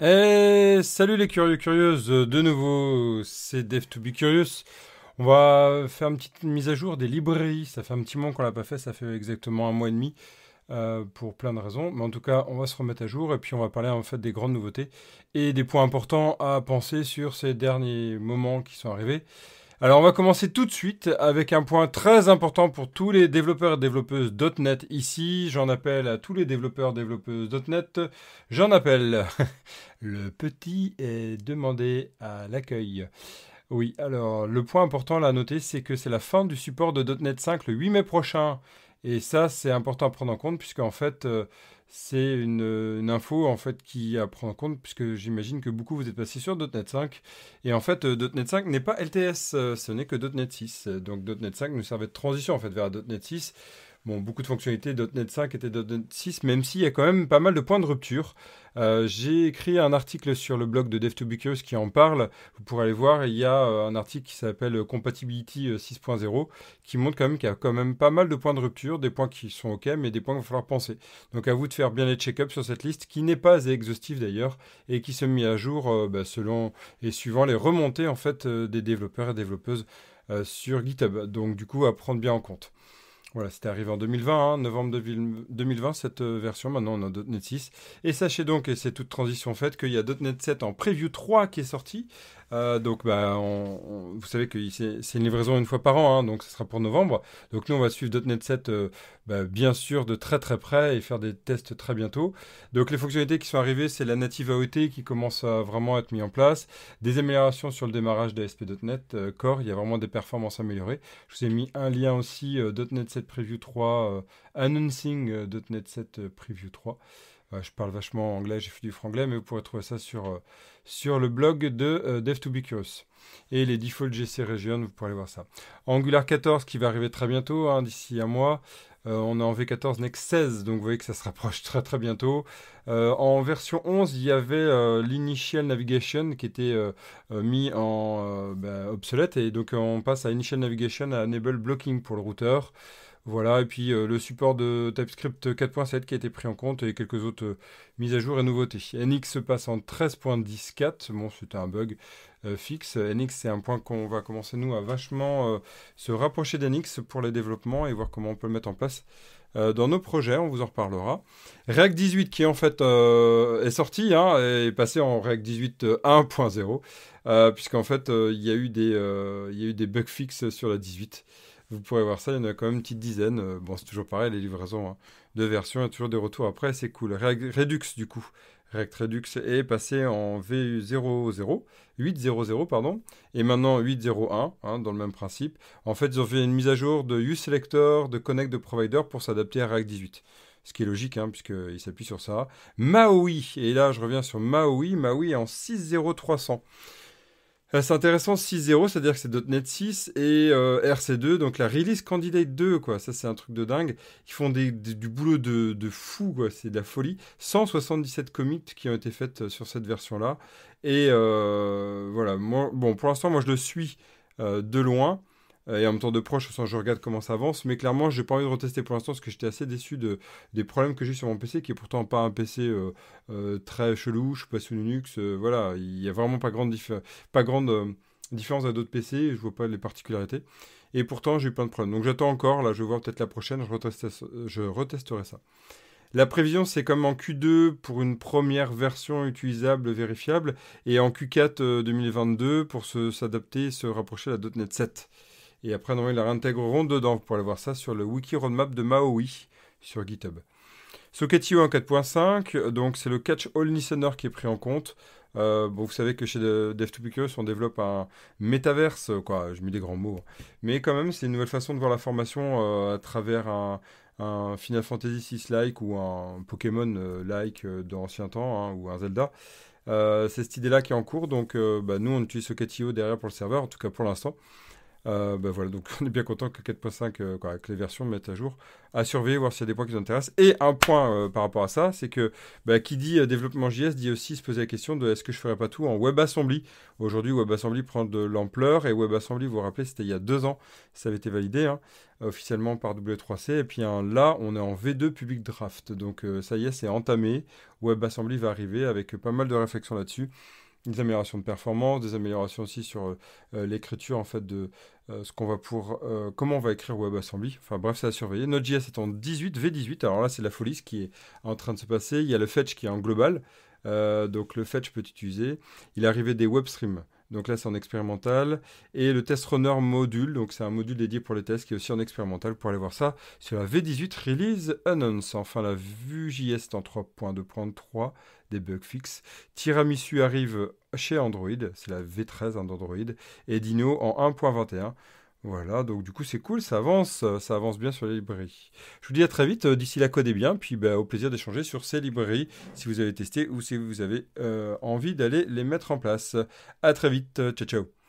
Et eh, salut les curieux curieuses, euh, de nouveau c'est Dev to be curious. On va faire une petite mise à jour des librairies. Ça fait un petit moment qu'on l'a pas fait, ça fait exactement un mois et demi euh, pour plein de raisons. Mais en tout cas, on va se remettre à jour et puis on va parler en fait des grandes nouveautés et des points importants à penser sur ces derniers moments qui sont arrivés. Alors on va commencer tout de suite avec un point très important pour tous les développeurs et développeuses .NET ici. J'en appelle à tous les développeurs et développeuses .NET. J'en appelle. Le petit est demandé à l'accueil. Oui, alors le point important à noter, c'est que c'est la fin du support de .NET 5 le 8 mai prochain. Et ça, c'est important à prendre en compte, puisque en fait, euh, c'est une, info en fait qui à prendre en compte puisque j'imagine que beaucoup vous êtes passé sur .NET 5 et en fait euh, .NET 5 n'est pas LTS, euh, ce n'est que .NET 6. Donc .NET 5 nous servait de transition en fait vers .NET 6 bon, beaucoup de fonctionnalités .NET 5 et .NET 6, même s'il y a quand même pas mal de points de rupture. Euh, j'ai écrit un article sur le blog de dev qui en parle. Vous pourrez aller voir, il y a euh, un article qui s'appelle euh, Compatibility 6.0 qui montre quand même qu'il y a quand même pas mal de points de rupture, des points qui sont OK, mais des points qu'il va falloir penser. Donc à vous de faire bien les check up sur cette liste qui n'est pas exhaustive d'ailleurs et qui se met à jour bah, selon et suivant les remontées en fait des développeurs et développeuses sur GitHub. Donc du coup à prendre bien en compte. Voilà, c'était arrivé en 2020, hein. novembre 2020, cette euh, version. Maintenant, on a .NET 6. Et sachez donc, et c'est toute transition faite, qu'il y a .NET 7 en preview 3 qui est sorti euh, donc, bah, vous savez que c'est une livraison une fois par an, hein, donc ce sera pour novembre. Donc, nous, on va suivre .NET 7, euh, bah, bien sûr, de très très près et faire des tests très bientôt. Donc, les fonctionnalités qui sont arrivées, c'est la native AOT qui commence à vraiment être mise en place, des améliorations sur le démarrage d'ASP.NET euh, Core, il y a vraiment des performances améliorées. Je vous ai mis un lien aussi, .NET 7 Preview 3, Announcing .NET 7 Preview 3. Bah, je parle vachement anglais, j'ai fait du franglais, mais vous pourrez trouver ça sur, euh, sur le blog de euh, dev 2 Et les default GC Region, vous pourrez aller voir ça. Angular 14 qui va arriver très bientôt, hein, d'ici un mois. Euh, on est en V14 Next 16, donc vous voyez que ça se rapproche très très bientôt. en version 11, il y avait l'Initial Navigation qui était mis en bah, obsolète, et donc on passe à Initial Navigation à Enable Blocking pour le routeur. Voilà, et puis euh, le support de TypeScript 4.7 qui a été pris en compte et quelques autres euh, mises à jour et nouveautés. NX se passe en 13.10.4, bon c'était un bug euh, fixe. NX c'est un point qu'on va commencer nous à vachement se rapprocher d'NX pour les développements et voir comment on peut le mettre en place dans nos projets, on vous en reparlera. React 18 qui en fait est sorti, hein, est passé en React 18 1.0, puisqu'en fait il des y, y, a eu des bugs fixes sur la 18. Vous pourrez voir ça, il y en a quand même une petite dizaine. Euh, bon, c'est toujours pareil, les livraisons hein, de version, il y a toujours des retours après, c'est cool. Redux, du coup. React Redux est passé en V00, 8.0.0, pardon, et maintenant 8.0.1, hein, dans le même principe. En fait, ils ont fait une mise à jour de USelector, de Connect de Provider pour s'adapter à React 18 ce qui est logique, hein, puisqu'il s'appuie sur ça. Maui, et là je reviens sur Maui, Maui est en 6.0.300. Euh, c'est intéressant 6.0, c'est-à-dire que c'est .NET 6 et euh, RC2, donc la Release Candidate 2, quoi. Ça, c'est un truc de dingue. Ils font du boulot de, fou, C'est de la folie. 177 commits qui ont été faites euh, sur cette version-là. Et voilà. bon, pour l'instant, moi, je le suis de loin. Euh, et en même temps de proche, je regarde comment ça avance. Mais clairement, je n'ai pas envie de retester pour l'instant parce que j'étais assez déçu des problèmes que j'ai sur mon PC, qui est pourtant pas un PC euh, euh, très chelou. Je suis pas sous Linux. voilà, il n'y a vraiment pas grande, différence à d'autres PC. Je vois pas les particularités. Et pourtant, j'ai eu plein de problèmes. Donc j'attends encore. Là, je vais voir peut-être la prochaine. Je, retesterai ça. La prévision, c'est comme en Q2 pour une première version utilisable, vérifiable, et en Q4 2022 pour s'adapter et se rapprocher à la .NET 7. Et après, non, ils la réintégreront dedans. Vous pourrez voir ça sur le wiki roadmap de Maui sur GitHub. Socketio en 4.5, donc c'est le catch all listener qui est pris en compte. Euh, vous savez que chez Dev2Picus, on développe un métaverse, quoi, je mets des grands mots. Hein. Mais quand même, c'est une nouvelle façon de voir la formation euh, à travers un, Final Fantasy 6 like ou un Pokémon-like euh, d'ancien temps, hein, ou un Zelda. c'est cette idée-là qui est en cours, donc bah, nous on utilise Socketio derrière pour le serveur, en tout cas pour l'instant. Euh, ben voilà, donc on est bien content que 4.5, euh, avec les versions, mettent à jour. À surveiller, voir s'il y a des points qui nous intéressent. Et un point euh, par rapport à ça, c'est que ben, qui dit euh, développement JS dit aussi se poser la question de est-ce que je ferais pas tout en WebAssembly Aujourd'hui, WebAssembly prend de l'ampleur et WebAssembly, vous vous rappelez, c'était il y a deux ans, ça avait été validé hein, officiellement par W3C. Et puis hein, là, on est en V2 public draft, donc ça y est, c'est entamé. WebAssembly va arriver avec pas mal de réflexions là-dessus des améliorations de performance, des améliorations aussi sur euh, euh, l'écriture en fait de euh, ce qu'on va pour comment on va écrire WebAssembly. Enfin bref, c'est à surveiller. Node.js est en 18 V18. Alors là, c'est la folie ce qui est en train de se passer. Il y a le fetch qui est en global. donc le fetch peut être utilisé. Il est arrivé des Streams. Donc là, c'est en expérimental. Et le test runner module, donc c'est un module dédié pour les tests qui est aussi en expérimental. Pour aller voir ça sur la V18 release announce. Enfin, la vue JS en 3.2.3 des bugs fixes. Tiramisu arrive chez Android, c'est la V13 Android, hein, d'Android. Et Dino en 1.21. Voilà, donc du coup c'est cool, ça avance, euh, ça avance bien sur les librairies. Je vous dis à très vite, euh, d'ici là codez bien, puis bah, au plaisir d'échanger sur ces librairies, si vous avez testé ou si vous avez euh, envie d'aller les mettre en place. À très vite, ciao ciao